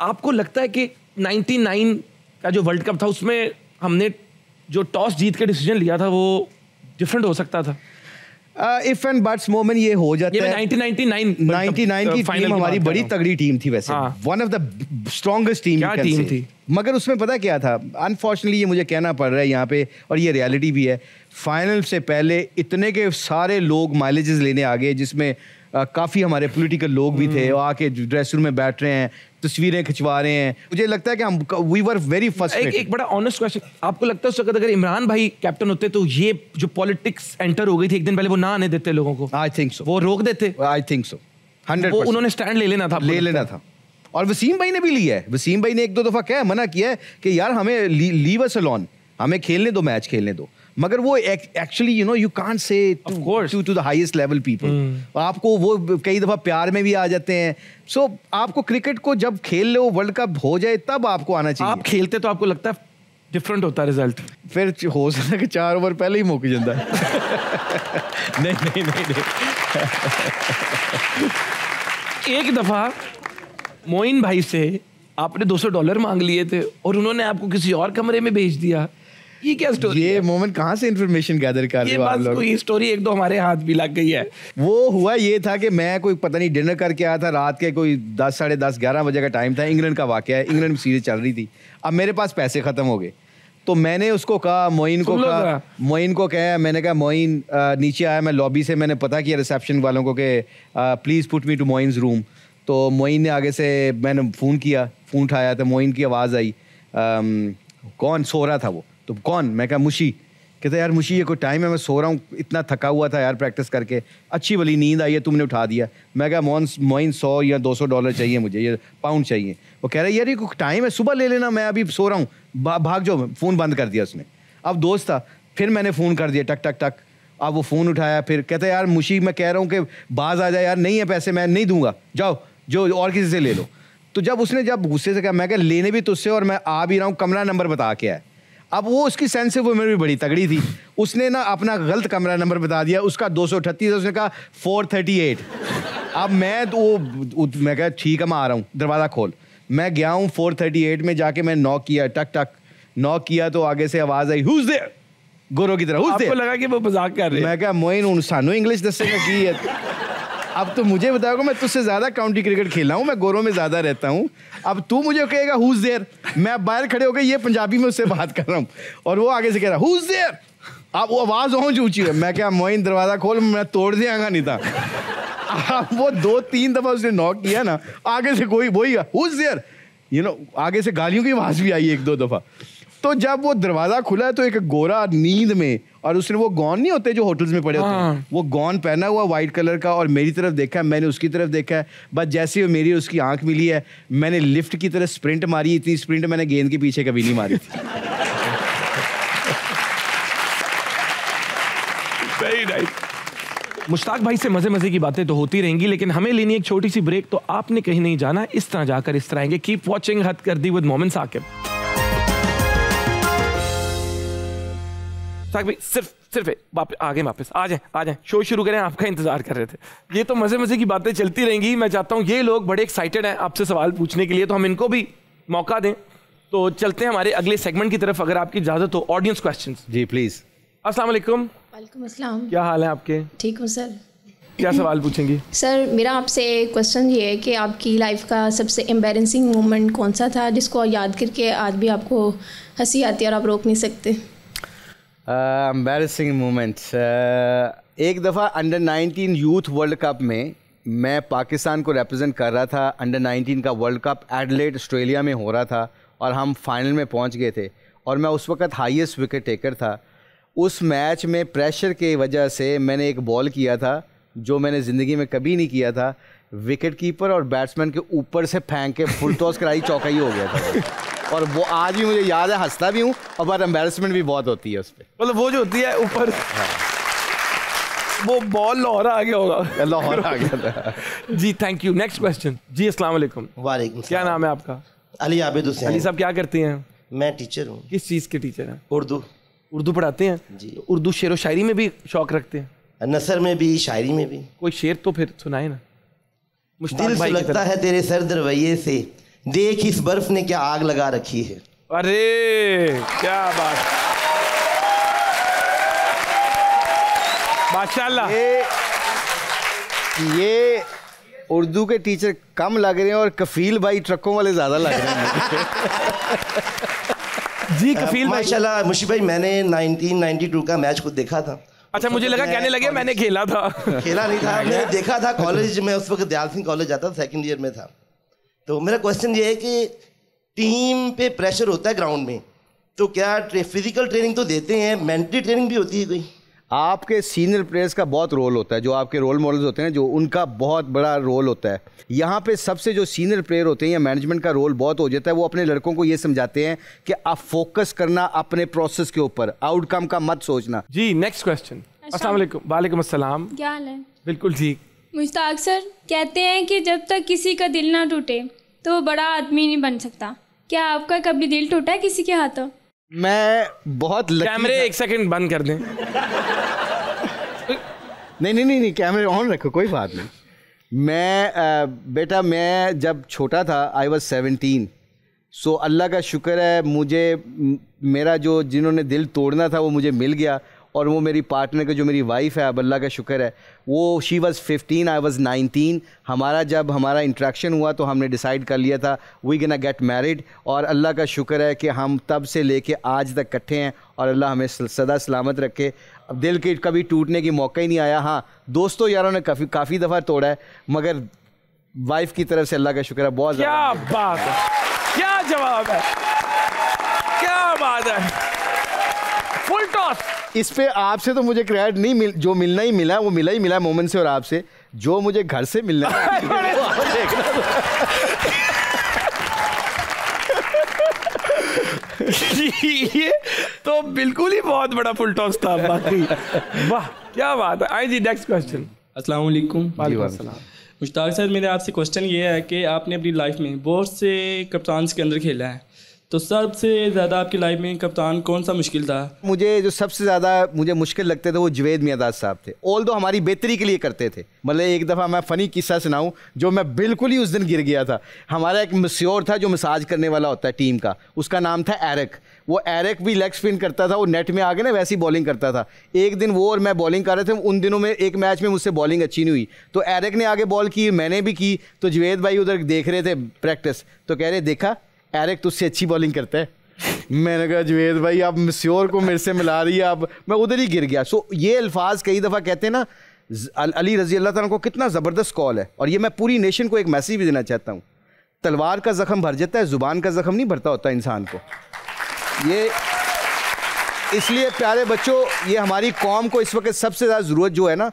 आपको लगता है कि 99 का जो वर्ल्ड कप था उसमें हमने जो टॉस जीत के डिसीजन लिया था वो डिफरेंट हो सकता था इफ एंड बट्स मोमेंट ये हो जाता है 1999 99 की टीम हमारी बड़ी तगड़ी टीम थी वैसे one of the strongest team क्या टीम थी मगर उसमें पता क्या था अनफॉर्चुनेटली ये मुझे कहना पड़ रहा है यहाँ पे और ये रियलिटी भी है फाइनल से पहले इतने के सारे लोग माइलेजेस लेने आ गए जिसमें काफ़ी हमारे पोलिटिकल लोग भी थे हम्म। आके ड्रेस रूम में बैठ रहे हैं तस्वीरें खिंचवा रहे हैं मुझे लगता है कि हम वी वर वेरी फर्स्ट एक, एक बड़ा ऑनेस्ट क्वेश्चन आपको लगता है उस वक्त अगर इमरान भाई कैप्टन होते तो ये जो पॉलिटिक्स एंटर हो गई थी एक दिन पहले वो ना आने देते लोगों को आई थिंक सो वो रोक देते आई थिंक सो हंड्रेड उन्होंने स्टैंड ले लेना था ले लेना था और वसीम भाई ने भी लिया है वसीम भाई ने एक दो दफ़ा क्या मना किया है कि यार हमें लीव अस अलोन हमें खेलने दो मैच खेलने दो मगर वो actually you know you can't say to to the highest level people आपको वो कई दफ़ा प्यार में भी आ जाते हैं सो so, आपको क्रिकेट को जब खेल लो वर्ल्ड कप हो जाए तब आपको आना चाहिए आप खेलते तो आपको लगता है डिफरेंट होता रिजल्ट फिर हो सकता कि चार ओवर पहले ही मौके जाता है नहीं नहीं नहीं, नहीं। एक दफ़ा मोइन भाई से आपने 200 डॉलर मांग लिए थे और उन्होंने आपको किसी और कमरे में भेज दिया ये क्या स्टोरी ये मोमेंट कहाँ से इन्फॉर्मेशन गैदर कर रहे हो आप लोग ये स्टोरी एक दो हमारे हाथ भी लग गई है वो हुआ ये था कि मैं कोई पता नहीं डिनर करके आया था रात के कोई दस साढ़े दस ग्यारह बजे का टाइम था इंग्लैंड का वाक्य है इंग्लैंड में सीरीज चल रही थी अब मेरे पास पैसे ख़त्म हो गए तो मैंने उसको कहा मोइन को कहा मोइन को कहा मैंने कहा मोइन नीचे आया मैं लॉबी से मैंने पता किया रिसेप्शन वालों को कि please put me to Moin room तो मोइन ने आगे से मैंने फ़ोन किया फ़ोन उठाया तो मोइन की आवाज़ आई कौन सो रहा था वो तो कौन मैं कहा मुशी कहते यार मुशी ये कोई टाइम है मैं सो रहा हूँ इतना थका हुआ था यार प्रैक्टिस करके अच्छी वाली नींद आई है तुमने उठा दिया मैं कहा मोन मोइन सौ या दो सौ डॉलर चाहिए मुझे ये पाउंड चाहिए वो कह रहा है यार ये कोई टाइम है सुबह ले लेना मैं अभी सो रहा हूँ भाग जाओ फ़ोन बंद कर दिया उसने अब दोस्त था फिर मैंने फ़ोन कर दिया टक टक टक अब वो फ़ोन उठाया फिर कहते यार मुशी मैं कह रहा हूँ कि बाज आ जाए यार नहीं है पैसे मैं नहीं दूंगा जाओ जो और किसी से ले लो तो जब उसने जब गुस्से से कहा मैं कह लेने भी तुझसे तो और मैं आ भी रहा हूँ कमरा नंबर बता के आया अब वो उसकी सेंसिव उम्र भी बड़ी तगड़ी थी उसने ना अपना गलत कमरा नंबर बता दिया उसका दो सौ अठतीस उसने कहा फोर थर्टी एट अब मैं तो वो मैं कह ठीक है मैं आ रहा हूँ दरवाज़ा खोल मैं गया हूँ फोर थर्टी एट में जाके मैं नॉक किया टक टक नॉक किया तो आगे से आवाज़ आई हुज देर गुरु की तरह हुज देर लगा कि वो मजाक कर रहे मैं क्या मोइन सानू इंग्लिश दसेगा की है अब तो मुझे बताएगा मैं तुझसे ज़्यादा काउंटी क्रिकेट खेला हूँ मैं गोरो में ज़्यादा रहता हूँ अब तू मुझे कहेगा हुज देर मैं बाहर खड़े होकर ये पंजाबी में उससे बात कर रहा हूँ और वो आगे से कह रहा हुज देर आप वो आवाज़ और ऊँची है मैं क्या मोइन दरवाज़ा खोल मैं तोड़ दिया नहीं था वो दो तीन दफ़ा उसने नॉक किया ना आगे से कोई वही हुज देर यू नो आगे से गालियों की आवाज़ भी आई एक दो दफ़ा तो जब वो दरवाजा खुला है तो एक गोरा नींद में और उसने वो गॉन नहीं होते जो होटल्स में पड़े होते हैं हाँ। वो गॉन पहना हुआ वाइट कलर का और मेरी तरफ देखा है मैंने उसकी तरफ देखा है बस जैसे ही मेरी उसकी आंख मिली है मैंने लिफ्ट की तरह स्प्रिंट मारी इतनी स्प्रिंट मैंने गेंद के पीछे कभी नहीं मारी थी मुश्ताक भाई से मजे मजे की बातें तो होती रहेंगी लेकिन हमें लेनी एक छोटी सी ब्रेक तो आपने कहीं नहीं जाना इस तरह जाकर इस तरह आएंगे कीप वॉचिंग हद कर दी विद मोमिन साकिब साहब तो सिर्फ सिर्फ वापस आगे वापस आ जाए आ जाए शो शुरू करें आपका इंतजार कर रहे थे ये तो मज़े मज़े की बातें चलती रहेंगी मैं चाहता हूँ ये लोग बड़े एक्साइटेड हैं आपसे सवाल पूछने के लिए तो हम इनको भी मौका दें तो चलते हैं हमारे अगले सेगमेंट की तरफ अगर आपकी इजाज़त हो ऑडियंस क्वेश्चन जी प्लीज़ असलम वालेकुम क्या हाल है आपके ठीक हूँ सर क्या सवाल पूछेंगे सर मेरा आपसे क्वेश्चन ये है कि आपकी लाइफ का सबसे एम्बेरेंसिंग मोमेंट कौन सा था जिसको याद करके आज भी आपको हंसी आती है और आप रोक नहीं सकते एम्बेरसिंग uh, मोमेंट्स uh, एक दफ़ा अंडर 19 यूथ वर्ल्ड कप में मैं पाकिस्तान को रिप्रेजेंट कर रहा था अंडर 19 का वर्ल्ड कप एडलेट ऑस्ट्रेलिया में हो रहा था और हम फाइनल में पहुंच गए थे और मैं उस वक्त हाईएस्ट विकेट टेकर था उस मैच में प्रेशर के वजह से मैंने एक बॉल किया था जो मैंने ज़िंदगी में कभी नहीं किया था विकेट कीपर और बैट्समैन के ऊपर से फेंक के फुल टॉस कराई चौका ही हो गया था और वो आज भी मुझे याद है हंसता भी हूँ और बार एम्बेसमेंट भी बहुत होती है उस पर मतलब वो जो होती है ऊपर हाँ। वो बॉल लाहौर आ गया होगा लाहौर आ गया था जी थैंक यू नेक्स्ट क्वेश्चन जी अस्सलाम वालेकुम वालेकुम क्या नाम है आपका अली आबिद हुसैन अली साहब क्या करते हैं मैं टीचर हूँ किस चीज़ के टीचर हैं उर्दू उर्दू पढ़ाते हैं जी उर्दू शेर व शायरी में भी शौक रखते हैं नसर में भी शायरी में भी कोई शेर तो फिर सुनाए ना मुश्किल से लगता है तेरे सर रवैये से देख इस बर्फ ने क्या आग लगा रखी है अरे क्या बात माशाल्लाह ये, ये उर्दू के टीचर कम लग रहे हैं और कफील भाई ट्रकों वाले ज्यादा लग रहे हैं जी कफील माशाल्लाह मुशी भाई मैंने 1992 का मैच खुद देखा था अच्छा मुझे लगा कहने लगे मैंने खेला था खेला नहीं था मैंने देखा था कॉलेज में उस वक्त दयाल सिंह कॉलेज जाता था सेकंड ईयर में था तो मेरा क्वेश्चन ये है कि टीम पे प्रेशर होता है ग्राउंड में तो क्या फिजिकल ट्रेनिंग तो देते हैं मेंटली ट्रेनिंग भी होती है कोई आपके सीनियर प्लेयर्स का बहुत रोल होता है जो आपके रोल मॉडल्स होते हैं जो उनका बहुत बड़ा रोल होता है यहाँ पे सबसे जो सीनियर प्लेयर होते हैं या मैनेजमेंट का रोल बहुत हो जाता है वो अपने लड़कों को ये समझाते हैं कि आप फोकस करना अपने प्रोसेस के ऊपर आउटकम का मत सोचना जी नेक्स्ट क्वेश्चन असल वालेकुम असलम क्या हाल है बिल्कुल ठीक मुश्ताक सर कहते हैं कि जब तक किसी का दिल ना टूटे तो वो बड़ा आदमी नहीं बन सकता क्या आपका कभी दिल टूटा है किसी के हाथों मैं बहुत कैमरे एक सेकंड बंद कर दें नहीं नहीं नहीं नहीं कैमरे ऑन रखो कोई बात नहीं मैं आ, बेटा मैं जब छोटा था आई वॉज सेवेंटीन सो अल्लाह का शुक्र है मुझे मेरा जो जिन्होंने दिल तोड़ना था वो मुझे मिल गया और वो मेरी पार्टनर का जो मेरी वाइफ है अब अल्लाह का शुक्र है वो she was fifteen I was nineteen हमारा जब हमारा इंट्रैक्शन हुआ तो हमने डिसाइड कर लिया था वी गना गेट मैरिड और अल्लाह का शुक्र है कि हम तब से लेके आज तक इकट्ठे हैं और अल्लाह हमें सदा सलामत रखे दिल के कभी टूटने की मौका ही नहीं आया हाँ दोस्तों यारों ने काफ़ी काफ़ी दफ़ा तोड़ा है मगर वाइफ की तरफ से अल्लाह का शुक्र है बहुत क्या बात है क्या जवाब है क्या बात है इस पर आपसे तो मुझे क्रेडिट नहीं मिल जो मिलना ही मिला वो मिला ही मिला मोमन से और आपसे जो मुझे घर से मिलना ये तो बिल्कुल ही बहुत बड़ा फुल टॉस था बाकी वाह क्या बात है आई जी नेक्स्ट क्वेश्चन अस्सलाम वालेकुम मुश्ताक सर मेरे आपसे क्वेश्चन ये है कि आपने अपनी लाइफ में बहुत से कप्तान के अंदर खेला है तो सबसे ज़्यादा आपकी लाइफ में कप्तान कौन सा मुश्किल था मुझे जो सबसे ज़्यादा मुझे मुश्किल लगते थे वो जवेद मियादाज साहब थे ऑल दो हमारी बेहतरी के लिए करते थे मतलब एक दफ़ा मैं फ़नी किस्सा सुनाऊं जो मैं बिल्कुल ही उस दिन गिर गया था हमारा एक मस्योर था जो मसाज करने वाला होता है टीम का उसका नाम था एरक वो एरक भी लेग स्पिन करता था वो नेट में आगे ना वैसी बॉलिंग करता था एक दिन वो और मैं बॉलिंग कर रहे थे उन दिनों में एक मैच में मुझसे बॉलिंग अच्छी नहीं हुई तो एरक ने आगे बॉल की मैंने भी की तो जवेद भाई उधर देख रहे थे प्रैक्टिस तो कह रहे देखा एरिक तुझसे अच्छी बॉलिंग करता है मैंने कहा जुवेद भाई आप मिस्योर को मेरे से मिला रही है आप मैं उधर ही गिर गया सो ये अल्फाज कई दफ़ा कहते हैं ना अली रजी अल्लाह तला को कितना ज़बरदस्त कॉल है और ये मैं पूरी नेशन को एक मैसेज भी देना चाहता हूँ तलवार का ज़ख़म भर जाता है ज़ुबान का ज़ख्म नहीं भरता होता इंसान को ये इसलिए प्यारे बच्चों ये हमारी कौम को इस वक्त सबसे ज़्यादा ज़रूरत जो है ना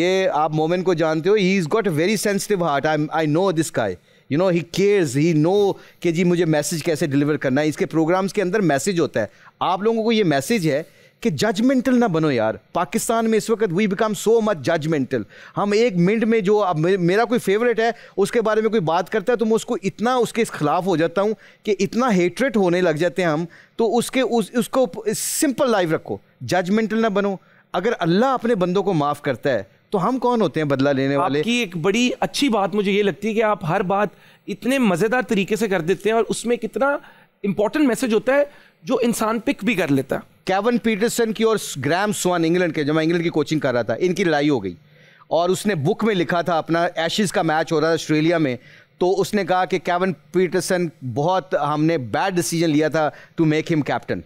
ये आप मोमिन को जानते हो he is got very sensitive heart I I know this guy you know he cares he know कि जी मुझे मैसेज कैसे डिलीवर करना है इसके प्रोग्राम्स के अंदर मैसेज होता है आप लोगों को ये मैसेज है कि जजमेंटल ना बनो यार पाकिस्तान में इस वक्त we become so much judgemental हम एक मिनट में जो अब मेरा कोई फेवरेट है उसके बारे में कोई बात करता है तो मैं उसको इतना उसके खिलाफ हो जाता हूँ कि इतना हेटरेट होने लग जाते हैं हम तो उसके उस उसको सिंपल लाइफ रखो जजमेंटल ना बनो अगर अल्लाह अपने बंदों को माफ़ करता है तो हम कौन होते हैं बदला लेने वाले की एक बड़ी अच्छी बात मुझे ये लगती है कि आप हर बात इतने मज़ेदार तरीके से कर देते हैं और उसमें कितना इंपॉर्टेंट मैसेज होता है जो इंसान पिक भी कर लेता है कैवन पीटरसन की और ग्राम स्वान इंग्लैंड के जब मैं इंग्लैंड की कोचिंग कर रहा था इनकी लड़ाई हो गई और उसने बुक में लिखा था अपना एशिज का मैच हो रहा था ऑस्ट्रेलिया में तो उसने कहा कि कैवन पीटरसन बहुत हमने बैड डिसीजन लिया था to make him captain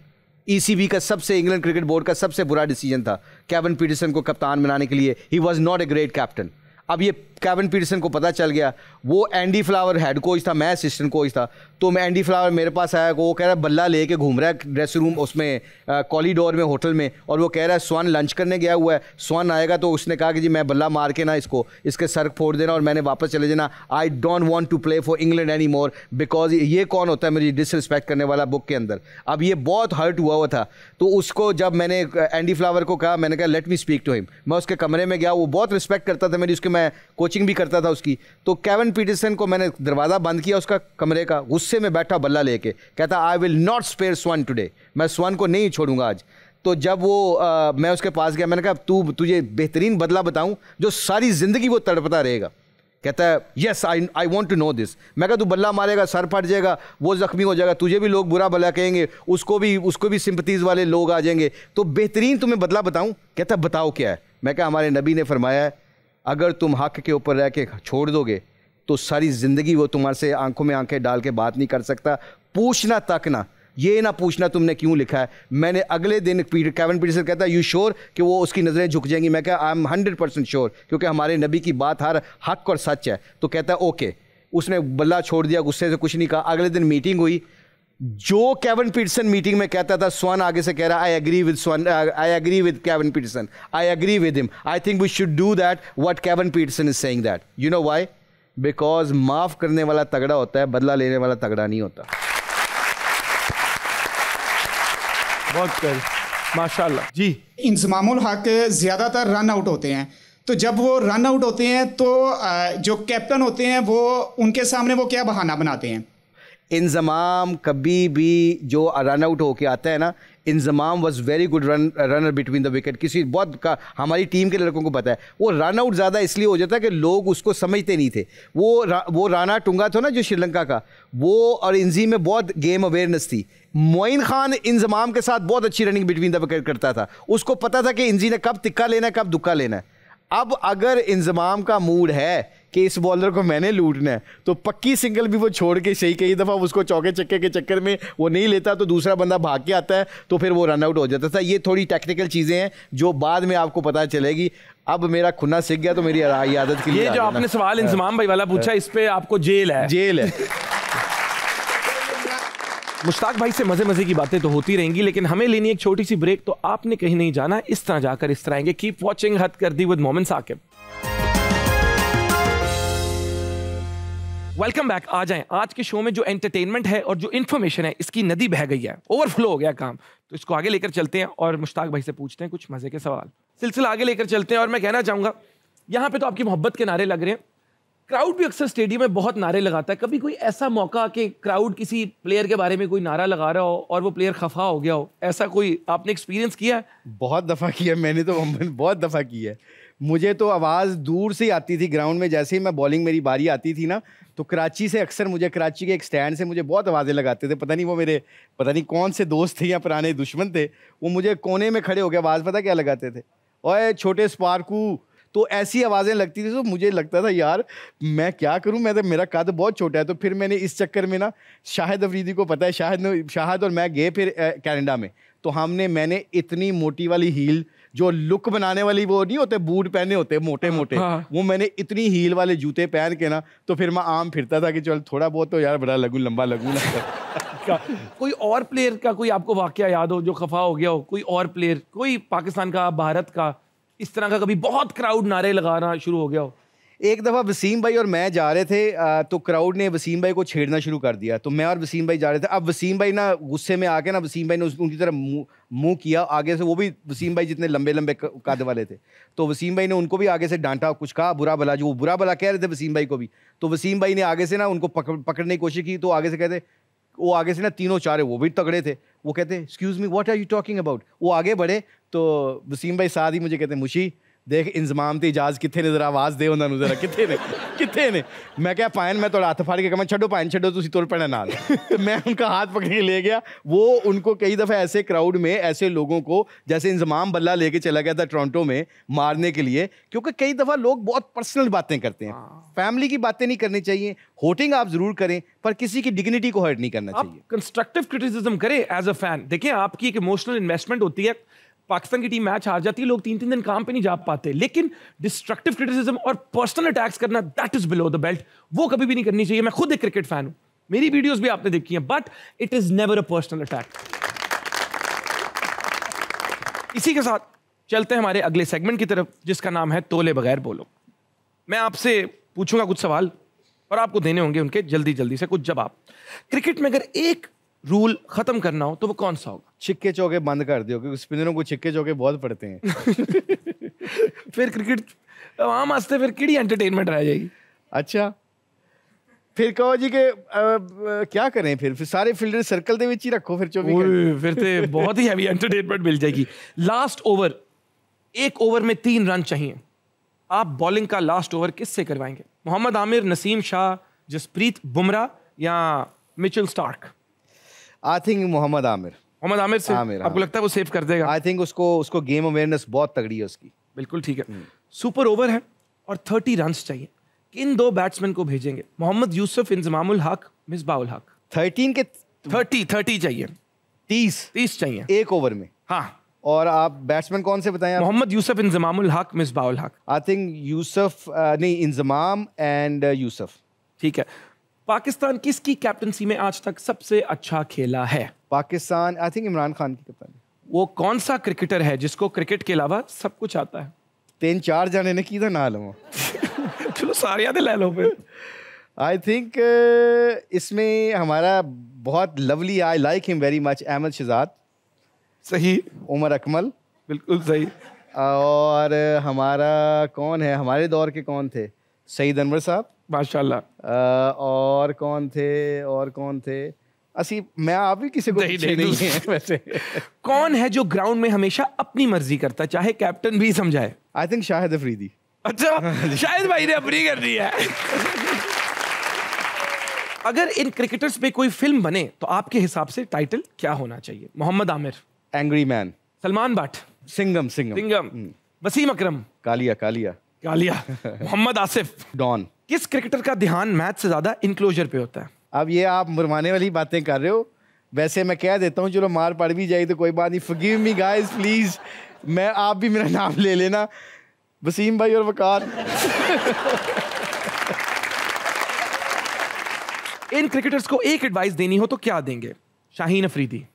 ECB e का सबसे इंग्लैंड क्रिकेट बोर्ड का सबसे बुरा डिसीजन था कैवन पीटरसन को कप्तान बनाने के लिए he was not a great captain अब ये कैवन पीटरसन को पता चल गया वो एंडी फ्लावर हेड कोच था मैं असिस्टेंट कोच था तो मैं एंडी फ्लावर मेरे पास आया वो कह रहा है बल्ला लेके घूम रहा है ड्रेस रूम उसमें कॉलीडोर में होटल में और वो कह रहा है स्वान लंच करने गया हुआ है स्वान आएगा तो उसने कहा कि जी मैं बल्ला मार के ना इसको इसके सर फोड़ देना और मैंने वापस चले जाना I don't want to play for England any more because ये कौन होता है मेरी डिसरिस्पेक्ट करने वाला बुक के अंदर अब ये बहुत हर्ट हुआ हुआ था तो उसको जब मैंने एंडी फ्लावर को कहा मैंने कहा let me speak to him मैं उसके कमरे में गया वो बहुत रिस्पेक्ट करता था मेरी उसके मैं कोई कोचिंग भी करता था उसकी तो केवन पीटरसन को मैंने दरवाज़ा बंद किया उसका कमरे का गुस्से में बैठा बल्ला लेके कहता I will not spare Swann today मैं स्वान को नहीं छोड़ूंगा आज तो जब वो आ, मैं उसके पास गया मैंने कहा तू तुझे बेहतरीन बदला बताऊँ जो सारी ज़िंदगी वो तड़पता रहेगा कहता है yes I I want to know this मैं कहा तू बल्ला मारेगा सर फट जाएगा वो ज़ख्मी हो जाएगा तुझे भी लोग बुरा भला कहेंगे उसको भी उसको भी सिंपतीज़ वाले लोग आ जाएंगे तो बेहतरीन तुम्हें बदला बताऊँ कहता बताओ क्या है मैं कहा हमारे नबी ने फरमाया है अगर तुम हक के ऊपर रह के छोड़ दोगे तो सारी ज़िंदगी वो तुम्हारे से आंखों में आंखें डाल के बात नहीं कर सकता पूछना तक ना ये ना पूछना तुमने क्यों लिखा है मैंने अगले दिन पीटर कैवन पीटर कहता है यू श्योर कि वो उसकी नज़रें झुक जाएंगी मैं कहा I am hundred percent sure क्योंकि हमारे नबी की बात हर हक और सच है तो कहता है ओके उसने बल्ला छोड़ दिया गुस्से से कुछ नहीं कहा अगले दिन मीटिंग हुई जो केवन पीटरसन मीटिंग में कहता था स्वन आगे से कह रहा I agree with Swann I agree with Kevin Pietersen I agree with him I think we should do that what Kevin Pietersen is saying that you know why because माफ करने वाला तगड़ा होता है बदला लेने वाला तगड़ा नहीं होता बहुत कर माशाल्लाह जी इंजमाम हक ज़्यादातर रन आउट होते हैं तो जब वो रन आउट होते हैं तो uh, जो कैप्टन होते हैं वो उनके सामने वो क्या बहाना बनाते हैं इंजमाम कभी भी जो रन आउट होके आता है ना Inzamam was very good run runner between the wicket किसी बहुत का हमारी टीम के लड़कों को पता है वो रन आउट ज़्यादा इसलिए हो जाता है कि लोग उसको समझते नहीं थे वो रा, वो राना टुंगा था ना जो श्रीलंका का वो और इंजी में बहुत गेम अवेयरनेस थी मोइन खान इंजमाम के साथ बहुत अच्छी रनिंग बिटवीन द विकेट करता था उसको पता था कि इंजी ने कब तिक्का लेना है कब दुक्का लेना है अब अगर इंजमाम का मूड है कि इस बॉलर को मैंने लूटना है तो पक्की सिंगल भी वो छोड़ के सही कई दफ़ा उसको चौके चक्के के चक्कर में वो नहीं लेता तो दूसरा बंदा भाग के आता है तो फिर वो रनआउट हो जाता था तो ये थोड़ी टेक्निकल चीज़ें हैं जो बाद में आपको पता चलेगी अब मेरा खुना सीख गया तो मेरी आदत के लिए ये जो आपने सवाल हाँ। इंजमाम भाई वाला पूछा इस पर आपको जेल है जेल है मुश्ताक भाई से मजे मजे की बातें तो होती रहेंगी लेकिन हमें लेनी एक छोटी सी ब्रेक तो आपने कहीं नहीं जाना इस तरह जाकर इस तरह आएंगे कीप वॉचिंग हद कर दी विद मोमिन साकिब वेलकम बैक आ जाएं आज के शो में जो एंटरटेनमेंट है और जो इन्फॉर्मेशन है इसकी नदी बह गई है ओवरफ्लो हो गया काम तो इसको आगे लेकर चलते हैं और मुश्ताक भाई से पूछते हैं कुछ मज़े के सवाल सिलसिला आगे लेकर चलते हैं और मैं कहना चाहूँगा यहाँ पे तो आपकी मोहब्बत के नारे लग रहे हैं क्राउड भी अक्सर स्टेडियम में बहुत नारे लगाता है कभी कोई ऐसा मौका कि क्राउड किसी प्लेयर के बारे में कोई नारा लगा रहा हो और वो प्लेयर खफा हो गया हो ऐसा कोई आपने एक्सपीरियंस किया है बहुत दफ़ा किया मैंने तो बहुत दफ़ा किया है मुझे तो आवाज़ दूर से आती थी ग्राउंड में जैसे ही मैं बॉलिंग मेरी बारी आती थी ना तो कराची से अक्सर मुझे कराची के एक स्टैंड से मुझे बहुत आवाज़ें लगाते थे पता नहीं वो मेरे पता नहीं कौन से दोस्त थे या पुराने दुश्मन थे वो मुझे कोने में खड़े हो गए आवाज़ पता क्या लगाते थे और छोटे स्पार्कू तो ऐसी आवाज़ें लगती थी तो मुझे लगता था यार मैं क्या करूं मैं तो मेरा कद बहुत छोटा है तो फिर मैंने इस चक्कर में ना शाहिद अफरीदी को पता है शाहिद शाहिद और मैं गए फिर कनाडा में तो हमने मैंने इतनी मोटी वाली हील जो लुक बनाने वाली वो नहीं होते बूट पहने होते मोटे मोटे हाँ, हाँ। वो मैंने इतनी हील वाले जूते पहन के ना तो फिर मैं आम फिरता था कि चल थोड़ा बहुत तो यार बड़ा लगू लंबा लगू ना कोई और प्लेयर का कोई आपको वाक्य याद हो जो खफा हो गया हो कोई और प्लेयर कोई पाकिस्तान का भारत का इस तरह का कभी बहुत क्राउड नारे लगाना शुरू हो गया हो एक दफ़ा वसीम भाई और मैं जा रहे थे तो क्राउड ने वसीम भाई को छेड़ना शुरू कर दिया तो मैं और वसीम भाई जा रहे थे अब वसीम भाई ना गुस्से में आके ना वसीम भाई ने उनकी तरफ मुंह किया आगे से वो भी वसीम भाई जितने लंबे लंबे काद वाले थे तो वसीम भाई ने उनको भी आगे से डांटा कुछ कहा बुरा भला जो वो बुरा भला कह रहे थे वसीम भाई को भी तो वसीम भाई ने आगे से ना उनको पकड़ पकड़ने की कोशिश की तो आगे से कहते वो आगे से ना तीनों चारे वो भी तगड़े थे वो कहते excuse me what are you talking about वो आगे बढ़े तो वसीम भाई साथ ही मुझे कहते मुशी देख इंजमाम ਤੇ इजाज कितने ने जरा आवाज दे उन्होंने जरा कितने ने कितने ने मैं क्या पायन मैं थोड़ा हाथ फाड़ के कह मैं छोड़ो पायन छोड़ो तुम तुर ਤੁਰ ਪੈਣਾ तो मैं उनका हाथ पकड़ के ले गया वो उनको कई दफ़े ऐसे क्राउड में ऐसे लोगों को जैसे इंजमाम बल्ला लेके चला गया था टोरंटो में मारने के लिए क्योंकि कई दफ़ा लोग बहुत पर्सनल बातें करते हैं फैमिली हाँ। की बातें नहीं करनी चाहिए होटिंग आप जरूर करें पर किसी की डिग्निटी को हर्ट नहीं करना चाहिए कंस्ट्रक्टिव क्रिटिसिज्म करें एज अ फैन देखिए आपकी एक इमोशनल इन्वेस्टमेंट होती है पाकिस्तान की टीम मैच हार जाती है लोग तीन तीन दिन काम पे नहीं जा पाते लेकिन डिस्ट्रक्टिव क्रिटिसिज्म और पर्सनल अटैक्स करना that is below the belt वो कभी भी नहीं करनी चाहिए मैं खुद एक क्रिकेट फैन हूं मेरी वीडियोस भी आपने देखी हैं but it is never a personal attack इसी के साथ चलते हैं हमारे अगले सेगमेंट की तरफ जिसका नाम है तोले बगैर बोलो मैं आपसे पूछूंगा कुछ सवाल और आपको देने होंगे उनके जल्दी जल्दी से कुछ जवाब क्रिकेट में अगर एक रूल खत्म करना हो तो वो कौन सा होगा छिक्के चौके बंद कर दियो क्योंकि स्पिनरों को छिक्के चौके बहुत पड़ते हैं फिर क्रिकेट आम वास्ते फिर किड़ी एंटरटेनमेंट रह जाएगी अच्छा फिर कहो जी के आ, ਕਰੇ ਫਿਰ ਫਿਰ फिर ਫੀਲਡਰ ਸਰਕਲ ਦੇ ਵਿੱਚ ਹੀ ਰੱਖੋ फिर 24 ਘੰਟੇ ਫਿਰ ਤੇ ਬਹੁਤ ਹੀ ਹੈਵੀ ਐਂਟਰਟੇਨਮੈਂਟ ओवर एक ओवर में तीन रन चाहिए आप बॉलिंग का लास्ट ओवर किससे करवाएंगे मोहम्मद आमिर नसीम शाह जसप्रीत बुमराह या Mitchell Starc I think Mohammad Amir Mohammad Amir से आमिर आपको हाँ। लगता है वो सेव कर देगा आई थिंक उसको उसको गेम अवेयरनेस बहुत तगड़ी है उसकी बिल्कुल ठीक है सुपर हम्म। ओवर है और थर्टी रन चाहिए किन दो बैट्समैन को भेजेंगे मोहम्मद यूसुफ इंजमामुल हक मिसबाउल हक थर्टीन के थर्टी थर्टी चाहिए तीस तीस चाहिए एक ओवर में हाँ और आप बैट्समैन कौन से बताएं मोहम्मद यूसुफ इंजमामुल हक मिसबाउल हक आई थिंक यूसुफ नहीं इंजमाम एंड यूसुफ ठीक है पाकिस्तान किसकी कैप्टनसी में आज तक सबसे अच्छा खेला है पाकिस्तान आई थिंक इमरान खान की कप्तानी वो कौन सा क्रिकेटर है जिसको क्रिकेट के अलावा सब कुछ आता है तीन चार जाने ने ਕਿਹਦਾ ना लो चलो ਸਾਰਿਆਂ ਦੇ ਲੈ ਲਓ आई थिंक इसमें हमारा बहुत lovely I like him very much Ahmed Shehzad सही उमर अकमल बिल्कुल सही और हमारा कौन है हमारे दौर के कौन थे सईद अनवर साहब माशाल्लाह और कौन थे और कौन थे असी मैं आप भी किसी को नहीं, नहीं, नहीं, है वैसे कौन है जो ग्राउंड में हमेशा अपनी मर्जी करता चाहे कैप्टन भी समझाए आई थिंक शाहिद अफरीदी अच्छा शाहिद भाई ने अपनी कर दी है अगर इन क्रिकेटर्स पे कोई फिल्म बने तो आपके हिसाब से टाइटल क्या होना चाहिए Mohammad Amir angry man Salman Butt Singham Singham Singham hmm. Wasim Akram Kaalia Kaalia Kaalia Mohammad Asif don किस क्रिकेटर का ध्यान मैच से ज़्यादा इंक्लोजर पे होता है अब ये आप मुरमाने वाली बातें कर रहे हो वैसे मैं कह देता हूँ चलो मार पड़ भी जाए तो कोई बात नहीं फगीव मी गाइज प्लीज़ मैं आप भी मेरा नाम ले लेना वसीम भाई और वकार इन क्रिकेटर्स को एक एडवाइस देनी हो तो क्या देंगे शाहीन अफरीदी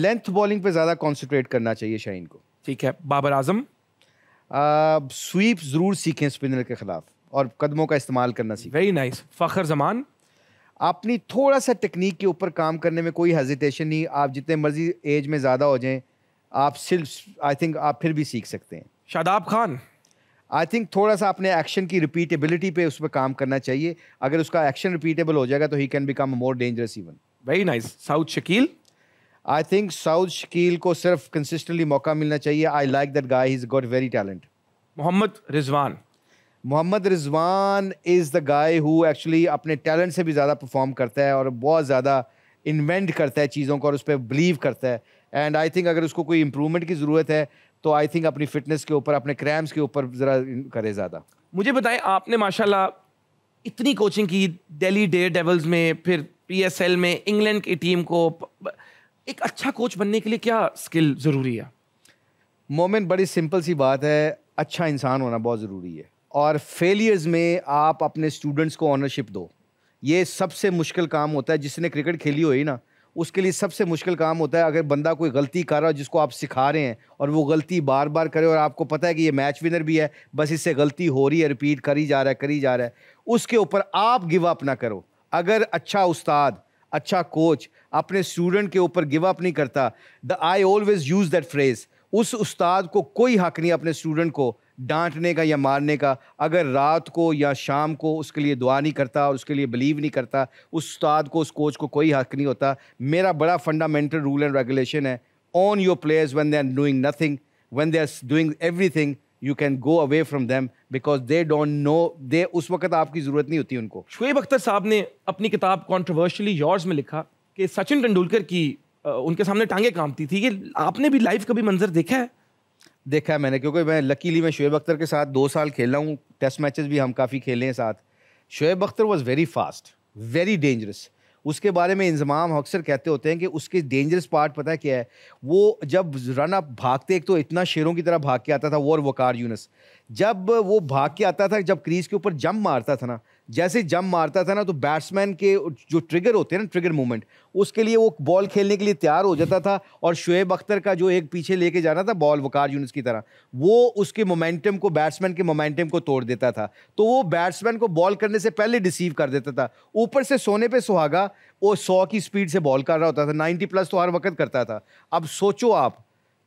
लेंथ बॉलिंग पे ज़्यादा कॉन्सेंट्रेट करना चाहिए शाहीन को ठीक है बाबर आजम स्वीप ज़रूर सीखें स्पिनर के ख़िलाफ़ और कदमों का इस्तेमाल करना सीखें वेरी नाइस फ़खर जमान अपनी थोड़ा सा टेक्निक के ऊपर काम करने में कोई हेजिटेशन नहीं आप जितने मर्जी एज में ज़्यादा हो जाएं आप सिर्फ आई थिंक आप फिर भी सीख सकते हैं शादाब खान आई थिंक थोड़ा सा अपने एक्शन की रिपीटेबिलिटी पे उस पर काम करना चाहिए अगर उसका एक्शन रिपीटेबल हो जाएगा तो he can become more dangerous even very nice Saud Shakeel I think Saud Shakeel को सिर्फ कंसिस्टेंटली मौका मिलना चाहिए I like that guy is got very talent Mohammad Rizwan Mohammad Rizwan is the guy who actually अपने टैलेंट से भी ज़्यादा परफॉर्म करता है और बहुत ज़्यादा इन्वेंट करता है चीज़ों को और उस पर बिलीव करता है एंड आई थिंक अगर उसको कोई इम्प्रूवमेंट की ज़रूरत है तो आई थिंक अपनी फिटनेस के ऊपर अपने क्रैम्स के ऊपर ज़रा करे ज़्यादा मुझे बताएं आपने माशाल्लाह इतनी कोचिंग की दिल्ली डे डेवल्स में फिर पीएसएल में इंग्लैंड की टीम को एक अच्छा कोच बनने के लिए क्या स्किल ज़रूरी है मोमेंट बड़ी सिंपल सी बात है अच्छा इंसान होना बहुत ज़रूरी है और फेलियर्स में आप अपने स्टूडेंट्स को ऑनरशिप दो ये सबसे मुश्किल काम होता है जिसने क्रिकेट खेली हुई ना उसके लिए सबसे मुश्किल काम होता है अगर बंदा कोई गलती कर रहा हो जिसको आप सिखा रहे हैं और वो गलती बार बार करे और आपको पता है कि ये मैच विनर भी है बस इससे गलती हो रही है रिपीट करी जा रहा है करी जा रहा है उसके ऊपर आप गिव अप ना करो अगर अच्छा उस्ताद अच्छा कोच अपने स्टूडेंट के ऊपर गिव अप नहीं करता the I always use that phrase उस उस्ताद को कोई हक नहीं अपने स्टूडेंट को डांटने का या मारने का अगर रात को या शाम को उसके लिए दुआ नहीं करता और उसके लिए बिलीव नहीं करता उस उस्ताद को उस कोच को कोई हक नहीं होता मेरा बड़ा फंडामेंटल रूल एंड रेगुलेशन है on your players when they are doing nothing when they are doing everything you can go away from them because they don't know they उस वक्त आपकी ज़रूरत नहीं होती उनको शुएब अख्तर साहब ने अपनी किताब कॉन्ट्रोवर्शली यॉर्स में लिखा कि सचिन तेंदुलकर की उनके सामने टांगे कामती थी ये आपने भी का कभी मंजर देखा है देखा है मैंने क्योंकि मैं लकीली मैं शुएब अख्तर के साथ दो साल खेला हूँ टेस्ट मैचेस भी हम काफ़ी खेले हैं साथ Shoaib Akhtar was very fast very dangerous उसके बारे में इंजमाम अक्सर कहते होते हैं कि उसके डेंजरस पार्ट पता है क्या है वो जब रन अप भागते एक तो इतना शेरों की तरह भाग के आता था वो और वकार यूनस जब वो भाग के आता था जब क्रीज के ऊपर जंप मारता था ना जैसे जम मारता था ना तो बैट्समैन के जो ट्रिगर होते हैं ना ट्रिगर मूवमेंट उसके लिए वो बॉल खेलने के लिए तैयार हो जाता था और शुएब अख्तर का जो एक पीछे लेके जाना था बॉल वकार यूनिस की तरह वो उसके मोमेंटम को बैट्समैन के मोमेंटम को तोड़ देता था तो वो बैट्समैन को बॉल करने से पहले रिसीव कर देता था ऊपर से सोने पर सुहागा वो सौ की स्पीड से बॉल कर रहा होता था नाइन्टी प्लस तो हर वक्त करता था अब सोचो आप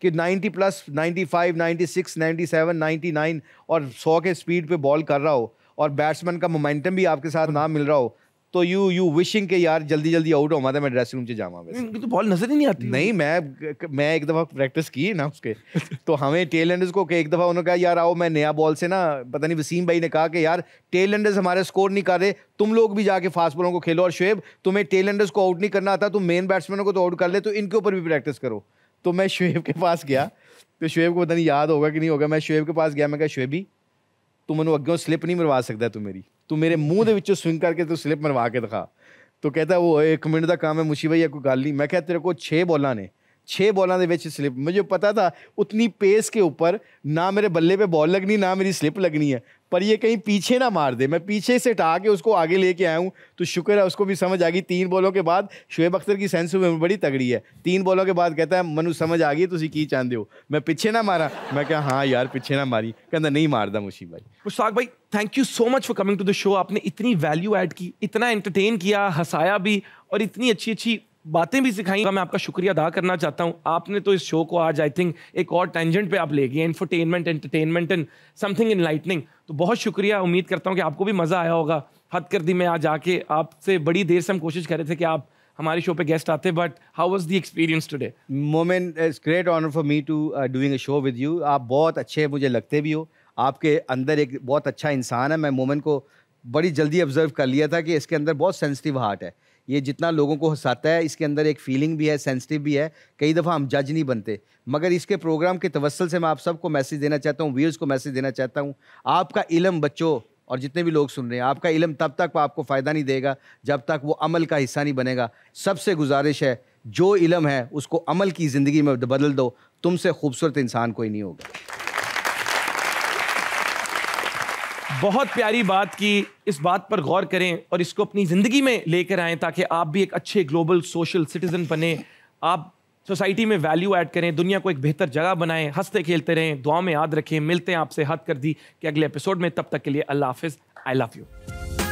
कि 90 प्लस 95, 96, 97, 99 और 100 के स्पीड पे बॉल कर रहा हो और बैट्समैन का मोमेंटम भी आपके साथ ना मिल रहा हो तो यू यू विशिंग के यार जल्दी जल्दी आउट होगा मैं ड्रेसिंग रूम से जावा तो बॉल नजर ही नहीं आती नहीं मैं मैं एक दफ़ा प्रैक्टिस की ना उसके तो हमें टेल एंडर्स को एक दफ़ा उन्होंने कहा यार आओ मैं नया बॉल से ना पता नहीं वसीम भाई ने कहा कि यार टेल एंडर्स हमारे स्कोर नहीं कर रहे तुम लोग भी जाके फास्ट बॉलों को खेलो और शुएब तुम्हें टेल एंडर्स को आउट नहीं करना आता तुम मेन बैट्समैनों को तो आउट कर ले तो इनके ऊपर भी प्रैक्टिस करो तो मैं शुएब के पास गया तो शुएब को पता नहीं याद होगा कि नहीं होगा मैं शुएब के पास गया मैं क्या शुएबी ਤੂੰ ਮੈਨੂੰ ਅੱਗੋਂ ਸਲਿੱਪ ਨਹੀਂ ਮਰਵਾ ਸਕਦਾ ਤੂੰ ਮੇਰੀ ਤੂੰ ਮੇਰੇ ਮੂੰਹ ਦੇ ਵਿੱਚੋਂ ਸਵਿੰਗ ਕਰਕੇ ਤੂੰ ਸਲਿੱਪ ਮਰਵਾ ਕੇ ਦਿਖਾ ਤੂੰ ਕਹਿੰਦਾ ਉਹ 1 ਮਿੰਟ ਦਾ ਕੰਮ ਹੈ ਮੁਸ਼ੀ ਭਈਆ ਕੋਈ ਗੱਲ ਨਹੀਂ ਮੈਂ ਕਿਹਾ ਤੇਰੇ ਕੋਲ 6 ਬੋਲਾਂ ਨੇ 6 बॉलों के बच्चे स्लिप मुझे पता था उतनी पेस के ऊपर ना मेरे बल्ले पे बॉल लगनी ना मेरी स्लिप लगनी है पर ये कहीं पीछे ना मार दे मैं पीछे से टा के उसको आगे लेके आया हूँ तो शुक्र है उसको भी समझ आ गई तीन बॉलों के बाद शुएब अख्तर की सेंस में बड़ी तगड़ी है तीन बॉलों के बाद कहता है मनु समझ आ गई तुम की चाहते हो मैं पीछे ना मारा मैं क्या हाँ यार पीछे ना मारी कहता नहीं मारदा मुशी भाई मुश्ताक भाई thank you so much for coming to the show आपने इतनी वैल्यू ऐड की इतना एंटरटेन किया हंसाया भी और इतनी अच्छी अच्छी बातें भी सिखाई मैं आपका शुक्रिया अदा करना चाहता हूँ आपने तो इस शो को आज आई थिंक एक और टेंजेंट पे आप ले गए infotainment entertainment and something in lightning तो बहुत शुक्रिया उम्मीद करता हूँ कि आपको भी मज़ा आया होगा हद कर दी मैं आज आके आपसे बड़ी देर से हम कोशिश कर रहे थे कि आप हमारे शो पे गेस्ट आते but how was the experience today moment it's great honour for me to doing a show with you आप बहुत अच्छे मुझे लगते भी हो आपके अंदर एक बहुत अच्छा इंसान है मैं मोमेंट को बड़ी जल्दी ऑब्जर्व कर लिया था कि इसके अंदर बहुत सेंसिटिव हार्ट है ये जितना लोगों को हंसाता है इसके अंदर एक फीलिंग भी है सेंसिटिव भी है कई दफ़ा हम जज नहीं बनते मगर इसके प्रोग्राम के तवसल से मैं आप सबको मैसेज देना चाहता हूँ व्यूज़ को मैसेज देना चाहता हूँ आपका इलम बच्चों और जितने भी लोग सुन रहे हैं आपका इलम तब तक आपको फ़ायदा नहीं देगा जब तक वो अमल का हिस्सा नहीं बनेगा सबसे गुजारिश है जो इलम है उसको अमल की ज़िंदगी में बदल दो तुमसे खूबसूरत इंसान कोई नहीं होगा बहुत प्यारी बात की इस बात पर गौर करें और इसको अपनी ज़िंदगी में लेकर आएँ ताकि आप भी एक अच्छे ग्लोबल सोशल सिटीज़न बने आप सोसाइटी में वैल्यू ऐड करें दुनिया को एक बेहतर जगह बनाएं हंसते खेलते रहें दुआ में याद रखें मिलते हैं आपसे हद कर दी कि अगले एपिसोड में तब तक के लिए अल्लाह हाफिज़ आई लव यू